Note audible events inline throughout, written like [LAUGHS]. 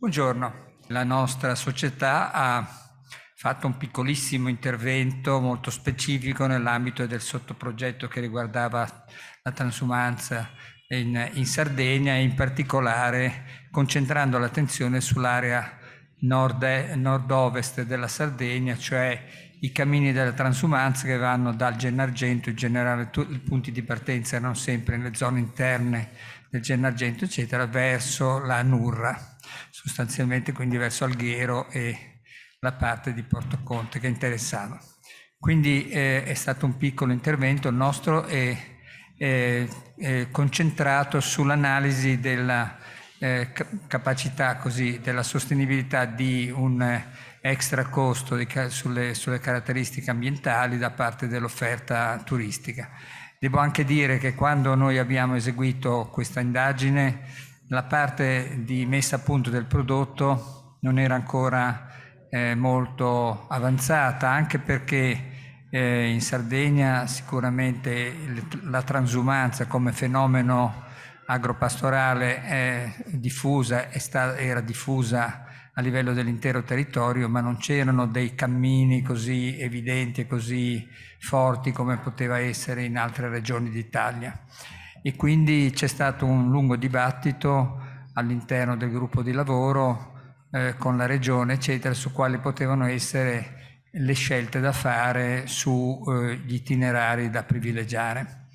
Buongiorno. La nostra società ha fatto un piccolissimo intervento molto specifico nell'ambito del sottoprogetto che riguardava la transumanza in, in Sardegna e in particolare concentrando l'attenzione sull'area nord, nord-ovest della Sardegna, cioè i cammini della transumanza che vanno dal Gennargento, in generale i punti di partenza erano sempre nelle zone interne del Gennargento, eccetera, verso la Nurra, sostanzialmente quindi verso Alghero e la parte di Porto Conte che interessava. Quindi eh, è stato un piccolo intervento il nostro è, eh, eh, concentrato sull'analisi della eh, capacità così, della sostenibilità di un extra costo di, sulle, sulle caratteristiche ambientali da parte dell'offerta turistica. Devo anche dire che quando noi abbiamo eseguito questa indagine, la parte di messa a punto del prodotto non era ancora eh, molto avanzata, anche perché eh, in Sardegna sicuramente la transumanza come fenomeno agropastorale è diffusa, è sta, era diffusa a livello dell'intero territorio, ma non c'erano dei cammini così evidenti e così forti come poteva essere in altre regioni d'Italia. E quindi c'è stato un lungo dibattito all'interno del gruppo di lavoro eh, con la regione, eccetera, su quali potevano essere le scelte da fare sugli eh, itinerari da privilegiare.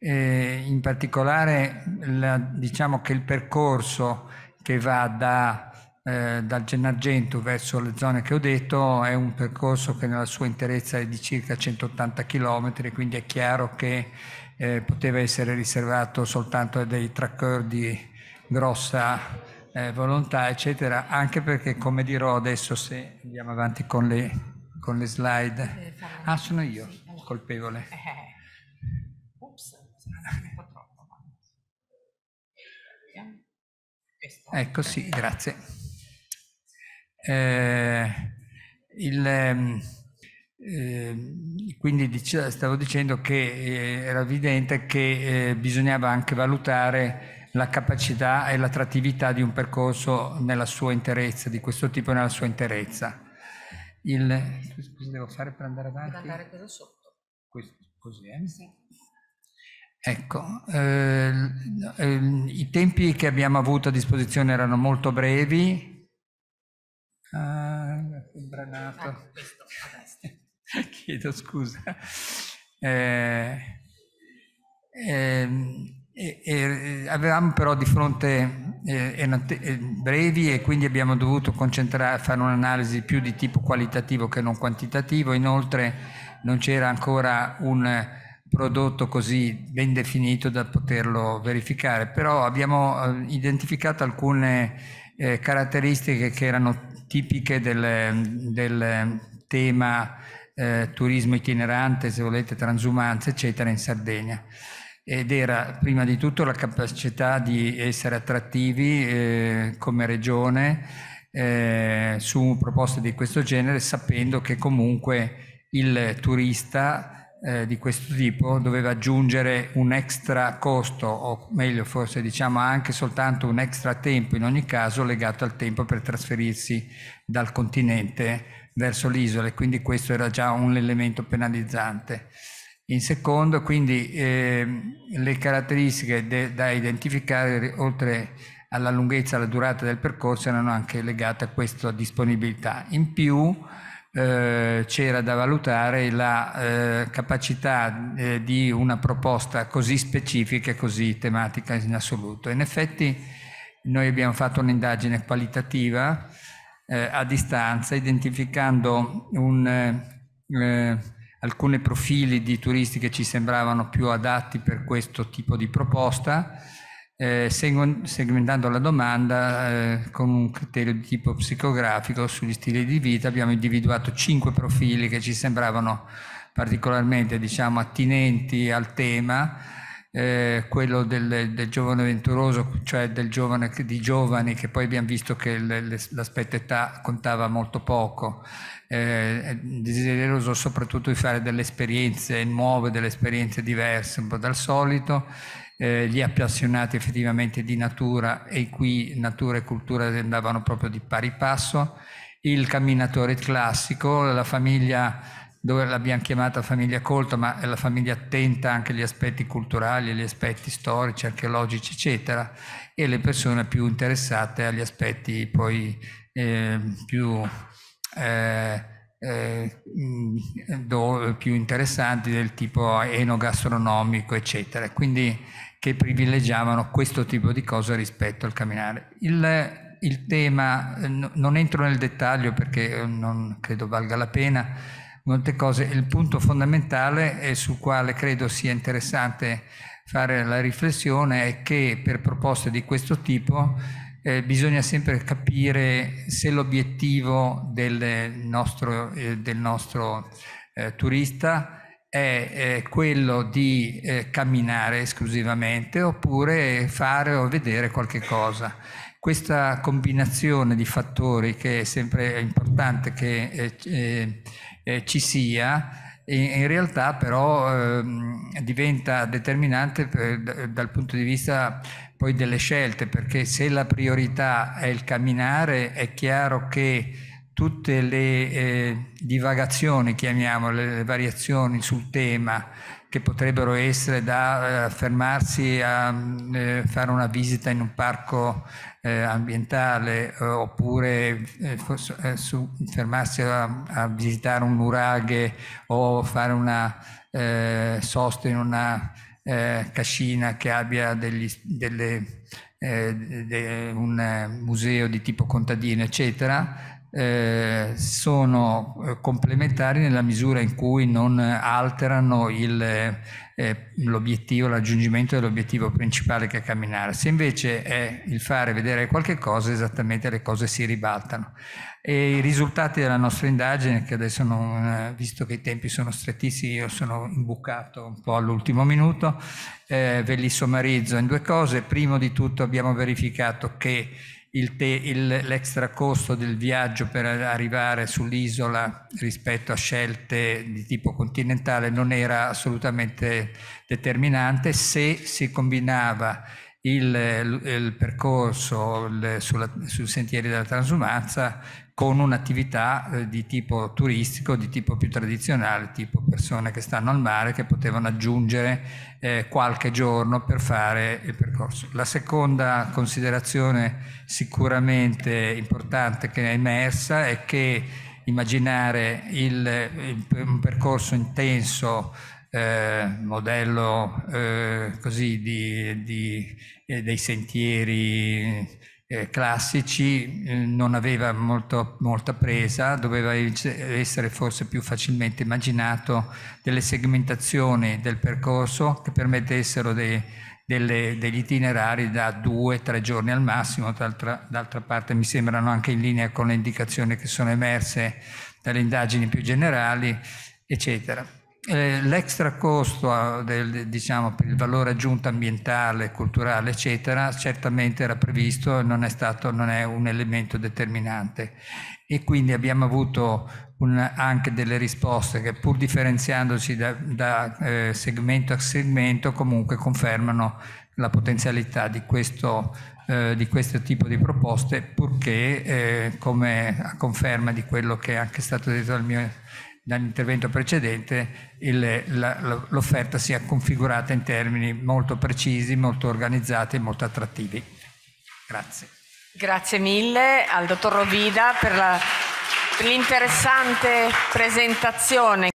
Eh, in particolare la, diciamo che il percorso che va da eh, dal Gennargentu verso le zone che ho detto è un percorso che nella sua interezza è di circa 180 km, quindi è chiaro che eh, poteva essere riservato soltanto a dei tracker di grossa eh, volontà, eccetera, anche perché come dirò adesso se andiamo avanti con le, con le slide. Ah, sono io eh. colpevole. Eh, eh, ecco, sì, grazie. Eh, il, eh, quindi dice, stavo dicendo che eh, era evidente che eh, bisognava anche valutare la capacità e l'attrattività di un percorso nella sua interezza, di questo tipo nella sua interezza. Il, cosa devo fare per andare avanti? Per andare quello sotto. Questo, così, eh? Sì. Ecco, eh, ehm, i tempi che abbiamo avuto a disposizione erano molto brevi, Ah, imbranato. Ah, questo, [LAUGHS] Chiedo scusa. Eh, ehm, e, eh, avevamo però di fronte eh, eh, brevi e quindi abbiamo dovuto concentrare, fare un'analisi più di tipo qualitativo che non quantitativo, inoltre non c'era ancora un prodotto così ben definito da poterlo verificare, però abbiamo eh, identificato alcune eh, caratteristiche che erano tipiche del, del tema eh, turismo itinerante, se volete transumanza, eccetera, in Sardegna. Ed era prima di tutto la capacità di essere attrattivi eh, come regione eh, su proposte di questo genere, sapendo che comunque il turista eh, di questo tipo doveva aggiungere un extra costo, o meglio forse diciamo anche soltanto un extra tempo in ogni caso legato al tempo per trasferirsi dal continente verso l'isola e quindi questo era già un elemento penalizzante. In secondo, quindi eh, le caratteristiche da identificare oltre alla lunghezza e alla durata del percorso erano anche legate a questa disponibilità. In più, eh, c'era da valutare la eh, capacità eh, di una proposta così specifica e così tematica in assoluto. In effetti noi abbiamo fatto un'indagine qualitativa eh, a distanza identificando un, eh, alcuni profili di turisti che ci sembravano più adatti per questo tipo di proposta eh, segmentando la domanda eh, con un criterio di tipo psicografico sugli stili di vita. Abbiamo individuato cinque profili che ci sembravano particolarmente diciamo, attinenti al tema. Eh, quello del, del, giovane venturoso, cioè del giovane, di giovani, che poi abbiamo visto che l'aspetto età contava molto poco, eh, desideroso soprattutto di fare delle esperienze nuove, delle esperienze diverse un po' dal solito, eh, gli appassionati effettivamente di natura e qui natura e cultura andavano proprio di pari passo, il camminatore classico, la famiglia dove l'abbiamo chiamata famiglia colta, ma è la famiglia attenta anche agli aspetti culturali, agli aspetti storici, archeologici, eccetera, e le persone più interessate agli aspetti poi eh, più eh, eh, mm, più interessanti del tipo enogastronomico, eccetera, quindi che privilegiavano questo tipo di cose rispetto al camminare. Il, il tema, eh, non entro nel dettaglio perché eh, non credo valga la pena, molte cose, il punto fondamentale sul quale credo sia interessante fare la riflessione è che per proposte di questo tipo eh, bisogna sempre capire se l'obiettivo del nostro, eh, del nostro eh, turista è quello di eh, camminare esclusivamente oppure fare o vedere qualche cosa. Questa combinazione di fattori che è sempre importante che eh, eh, ci sia in realtà però ehm, diventa determinante per, eh, dal punto di vista poi delle scelte, perché se la priorità è il camminare, è chiaro che tutte le eh, divagazioni, chiamiamole, le variazioni sul tema, che potrebbero essere da eh, fermarsi a mm, eh, fare una visita in un parco eh, ambientale eh, oppure eh, eh, su, fermarsi a, a, visitare un nuraghe o fare una eh, sosta in una eh, cascina che abbia degli, delle, de, un museo di tipo contadino eccetera eh, sono eh, complementari nella misura in cui non alterano eh, eh, l'obiettivo, l'aggiungimento dell'obiettivo principale che è camminare. Se invece è il fare vedere qualche cosa, esattamente le cose si ribaltano. E I risultati della nostra indagine, che adesso non, visto che i tempi sono strettissimi, io sono imbucato un po' all'ultimo minuto, eh, ve li sommarizzo in due cose. Primo di tutto abbiamo verificato che l'extra costo del viaggio per arrivare sull'isola rispetto a scelte di tipo continentale non era assolutamente determinante se si combinava il, il percorso il, sulla, sui sentieri della transumanza con un'attività eh, di tipo turistico, di tipo più tradizionale, tipo persone che stanno al mare che potevano aggiungere eh, qualche giorno per fare il percorso. La seconda considerazione sicuramente importante che è emersa è che immaginare il, il, un percorso intenso, eh, modello eh, così di, di eh, dei sentieri eh, classici, eh, non aveva molto, molta presa, doveva essere forse più facilmente immaginato delle segmentazioni del percorso che permettessero dei, delle, degli itinerari da due, tre giorni al massimo, d'altra, d'altra parte mi sembrano anche in linea con le indicazioni che sono emerse dalle indagini più generali, eccetera. Eh, l'extra costo ah, del, diciamo, per il valore aggiunto ambientale, culturale, eccetera, certamente era previsto e non è non è un elemento determinante. E quindi abbiamo avuto un, anche delle risposte che pur differenziandoci da, da eh, segmento a segmento comunque confermano la potenzialità di questo, eh, di questo tipo di proposte purché eh, come a conferma di quello che è anche stato detto dal mio dall'intervento precedente, l'offerta sia configurata in termini molto precisi, molto organizzati e molto attrattivi. Grazie. Grazie mille al dottor Rovida per l'interessante presentazione.